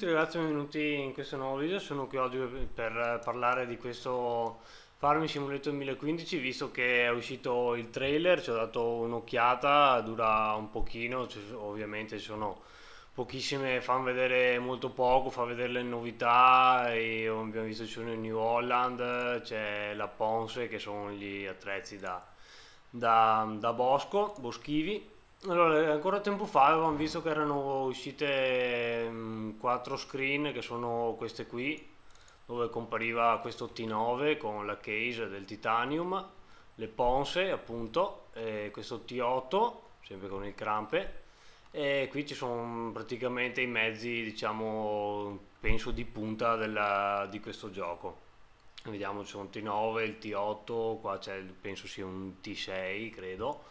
tutti ragazzi, benvenuti in questo nuovo video, sono qui oggi per parlare di questo Farming Simulator 2015 visto che è uscito il trailer, ci ho dato un'occhiata, dura un pochino, cioè, ovviamente sono pochissime, fanno vedere molto poco, fa vedere le novità, e abbiamo visto ci sono il New Holland, c'è la Ponce che sono gli attrezzi da, da, da bosco, boschivi allora, eh, ancora tempo fa avevamo visto che erano uscite mm, quattro screen che sono queste qui dove compariva questo T9 con la case del titanium, le ponse appunto, questo T8 sempre con il crampe e qui ci sono mm, praticamente i mezzi diciamo penso di punta della, di questo gioco. Vediamo ci sono T9, il T8, qua c'è penso sia un T6 credo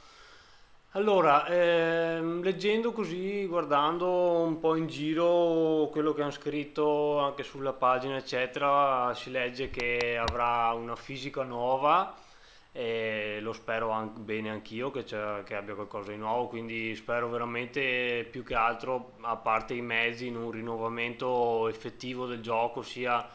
allora, ehm, leggendo così, guardando un po' in giro quello che hanno scritto anche sulla pagina, eccetera, si legge che avrà una fisica nuova e lo spero an- bene anch'io che, che, abbia qualcosa di nuovo, quindi spero veramente più che altro, a parte i mezzi, in un rinnovamento effettivo del gioco, sia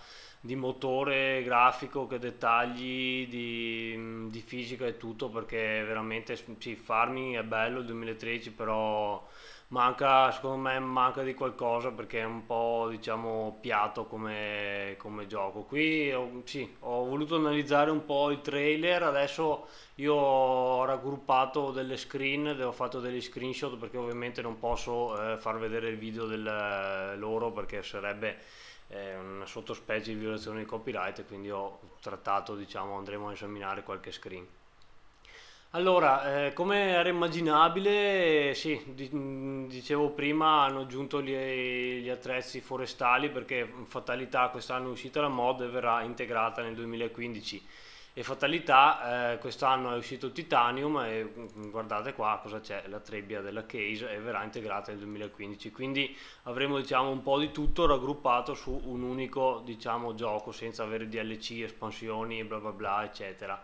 di motore grafico che dettagli, di, di fisica e tutto, perché veramente sì, farming è bello il 2013, però manca, secondo me manca di qualcosa perché è un po' diciamo piatto come, come gioco. Qui ho, sì, ho voluto analizzare un po' il trailer, adesso io ho raggruppato delle screen, ho fatto degli screenshot perché ovviamente non posso eh, far vedere il video del, loro perché sarebbe è una sottospecie di violazione di copyright, quindi ho trattato, diciamo, andremo a esaminare qualche screen. Allora, eh, come era immaginabile, sì, di, dicevo prima, hanno aggiunto gli, gli attrezzi forestali perché fatalità quest'anno è uscita la mod e verrà integrata nel 2015 e fatalità eh, quest'anno è uscito Titanium e mm, guardate qua cosa c'è la trebbia della case e verrà integrata nel 2015 quindi avremo diciamo un po' di tutto raggruppato su un unico diciamo gioco senza avere DLC espansioni bla bla bla eccetera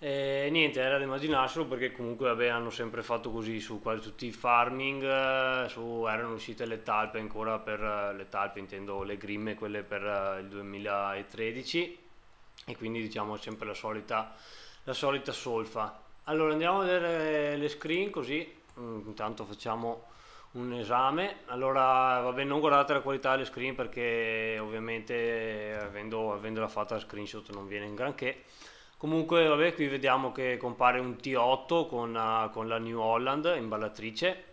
e niente era da immaginarselo perché comunque vabbè, hanno sempre fatto così su quasi tutti i farming eh, su, erano uscite le talpe ancora per eh, le talpe intendo le grimme quelle per eh, il 2013 e quindi diciamo sempre la solita, la solita solfa. Allora andiamo a vedere le screen così mm, intanto facciamo un esame allora vabbè non guardate la qualità delle screen perché ovviamente avendo, avendola fatta la screenshot non viene in granché comunque vabbè qui vediamo che compare un T8 con, con la New Holland imballatrice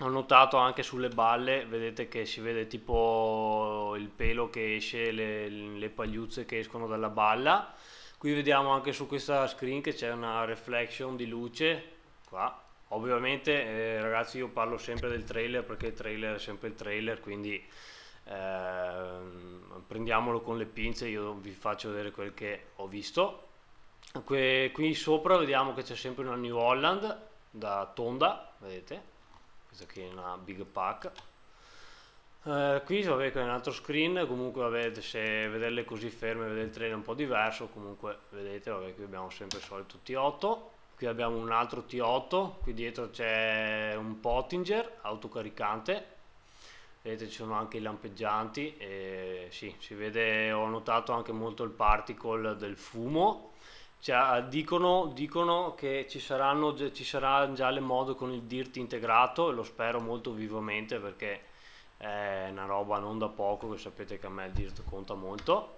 ho notato anche sulle balle, vedete che si vede tipo il pelo che esce, le, le pagliuzze che escono dalla balla. Qui vediamo anche su questa screen che c'è una reflection di luce, qua. Ovviamente eh, ragazzi io parlo sempre del trailer perché il trailer è sempre il trailer, quindi eh, prendiamolo con le pinze, io vi faccio vedere quel che ho visto. Que qui sopra vediamo che c'è sempre una New Holland da tonda, vedete? questo qui è una big pack eh, qui vabbè qui è un altro screen comunque vabbè se vederle così ferme vedere il treno è un po' diverso comunque vedete vabbè qui abbiamo sempre il solito T8 qui abbiamo un altro T8 qui dietro c'è un Pottinger autocaricante vedete ci sono anche i lampeggianti e sì si vede ho notato anche molto il particle del fumo cioè, ah, dicono, dicono, che ci, saranno, ci sarà già il modo con il DIRT integrato e lo spero molto vivamente perché è una roba non da poco che sapete che a me il DIRT conta molto.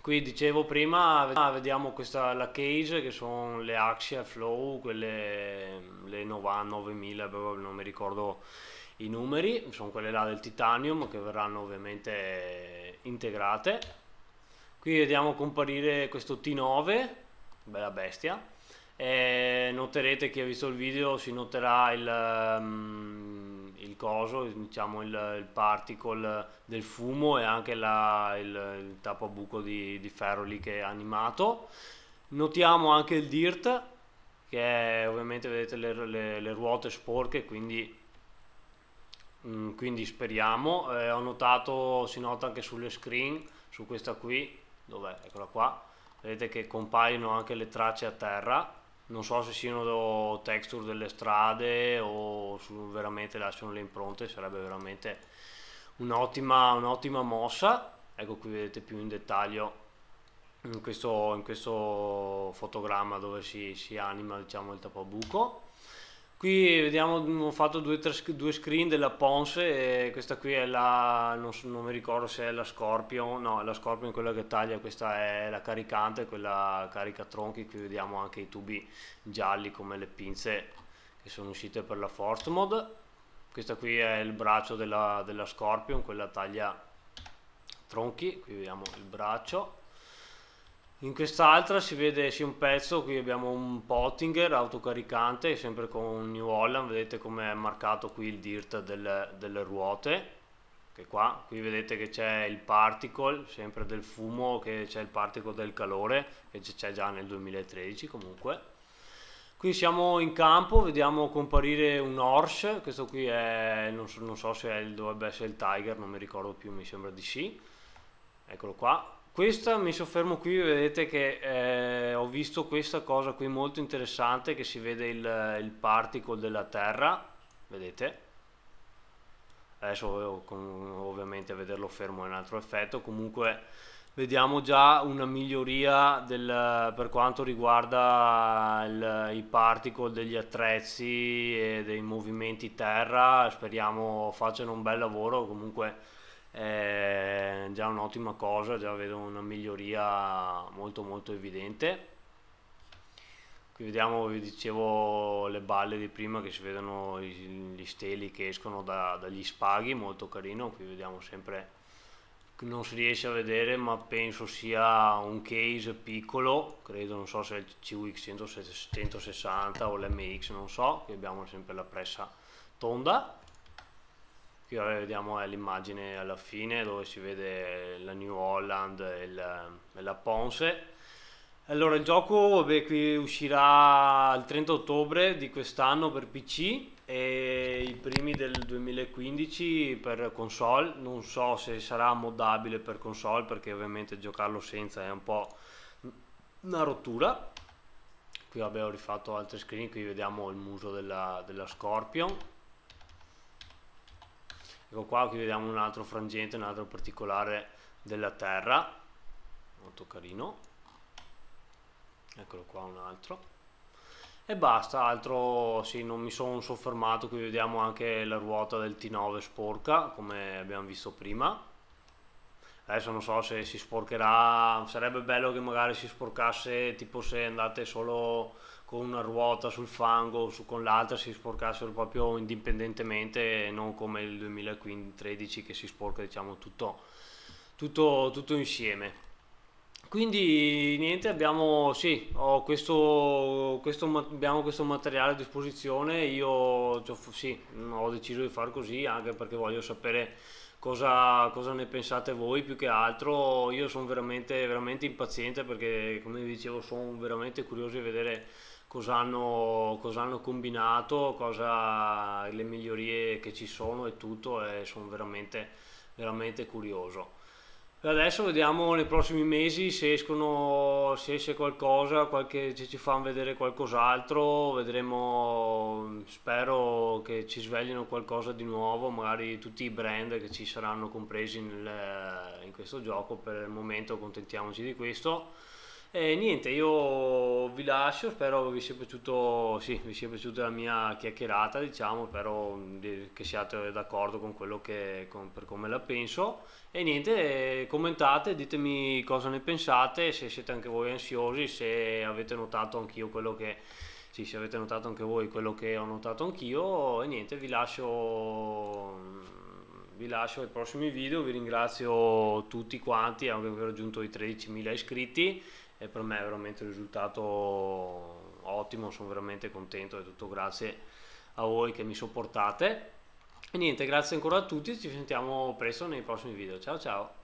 Qui dicevo prima, ah, vediamo questa, la case che sono le Axia Flow, quelle le 9000, non mi ricordo i numeri, sono quelle là del titanium che verranno ovviamente integrate. Qui vediamo comparire questo T9 bella bestia. E noterete chi ha visto il video si noterà il, um, il coso, diciamo il, il, particle del fumo e anche la, il, il tappo a buco di, di ferro lì che è animato. Notiamo anche il dirt che è, ovviamente vedete le, le, le ruote sporche quindi mm, quindi speriamo eh, ho notato si nota anche sulle screen su questa qui dov'è eccola qua vedete che compaiono anche le tracce a terra non so se siano texture delle strade o veramente lasciano le impronte sarebbe veramente un'ottima, un'ottima mossa ecco qui vedete più in dettaglio in questo, in questo fotogramma dove si, si anima diciamo il tapabuco Qui vediamo, ho fatto due, tre, due screen della Ponce, questa qui è la, non, so, non, mi ricordo se è la Scorpion, no è la Scorpion quella che taglia, questa è la caricante, quella carica tronchi, qui vediamo anche i tubi gialli come le pinze che sono uscite per la Force Mod, questa qui è il braccio della, della Scorpion, quella taglia tronchi, qui vediamo il braccio, in quest'altra si vede sia un pezzo, qui abbiamo un Pottinger autocaricante, sempre con New Holland, vedete come è marcato qui il dirt del, delle ruote, che qua, qui vedete che c'è il particle, sempre del fumo, che c'è il particle del calore, che c'è già nel 2013 comunque. Qui siamo in campo, vediamo comparire un Horse, questo qui è, non so, non so se è, dovrebbe essere il Tiger, non mi ricordo più, mi sembra di sì. Eccolo qua, questa mi soffermo qui, vedete che eh, ho visto questa cosa qui molto interessante che si vede il, il particle della Terra, vedete? Adesso eh, ovviamente a vederlo fermo è un altro effetto, comunque vediamo già una miglioria del, per quanto riguarda il, i particle degli attrezzi e dei movimenti terra, speriamo facciano un bel lavoro, comunque è già un'ottima cosa, già vedo una miglioria molto molto evidente. Qui vediamo, vi dicevo, le balle di prima che si vedono gli steli che escono da, dagli spaghi, molto carino, qui vediamo sempre, non si riesce a vedere ma penso sia un case piccolo, credo, non so se è il CWX 160 o l'MX, non so, qui abbiamo sempre la pressa tonda Qui vediamo eh, l'immagine alla fine dove si vede la New Holland e la, e la Ponce. Allora il gioco beh, qui uscirà il 30 ottobre di quest'anno per PC e i primi del 2015 per console. Non so se sarà moddabile per console perché ovviamente giocarlo senza è un po' una rottura. Qui vabbè ho rifatto altri screen, qui vediamo il muso della, della Scorpion ecco qua qui vediamo un altro frangente un altro particolare della terra molto carino eccolo qua un altro e basta altro sì non mi sono soffermato qui vediamo anche la ruota del T9 sporca come abbiamo visto prima adesso non so se si sporcherà sarebbe bello che magari si sporcasse tipo se andate solo con una ruota sul fango o su, con l'altra si sporcassero proprio indipendentemente e non come il 2013 che si sporca diciamo tutto, tutto, tutto insieme quindi niente abbiamo sì ho questo, questo, abbiamo questo materiale a disposizione io cioè, sì, ho deciso di far così anche perché voglio sapere cosa, cosa ne pensate voi più che altro io sono veramente veramente impaziente perché come vi dicevo sono veramente curioso di vedere cosa hanno, cosa hanno combinato, cosa, le migliorie che ci sono e tutto, e sono veramente, veramente curioso. Per adesso vediamo nei prossimi mesi se escono, se esce qualcosa, qualche, se ci fanno vedere qualcos'altro, vedremo, spero che ci svegliano qualcosa di nuovo, magari tutti i brand che ci saranno compresi nel, in questo gioco, per il momento accontentiamoci di questo e eh, niente, io vi lascio, spero vi sia piaciuto, sì, vi sia piaciuta la mia chiacchierata, diciamo, spero che siate d'accordo con quello che, con, per come la penso. E niente, eh, commentate, ditemi cosa ne pensate, se siete anche voi ansiosi, se avete notato anch'io quello che... Sì, se avete notato anche voi quello che ho notato anch'io e niente, vi lascio vi lascio ai prossimi video, vi ringrazio tutti quanti, anche per aver raggiunto i 13.000 iscritti e per me è veramente un risultato ottimo, sono veramente contento, e tutto grazie a voi che mi sopportate. E niente, grazie ancora a tutti, ci sentiamo presto nei prossimi video. Ciao ciao!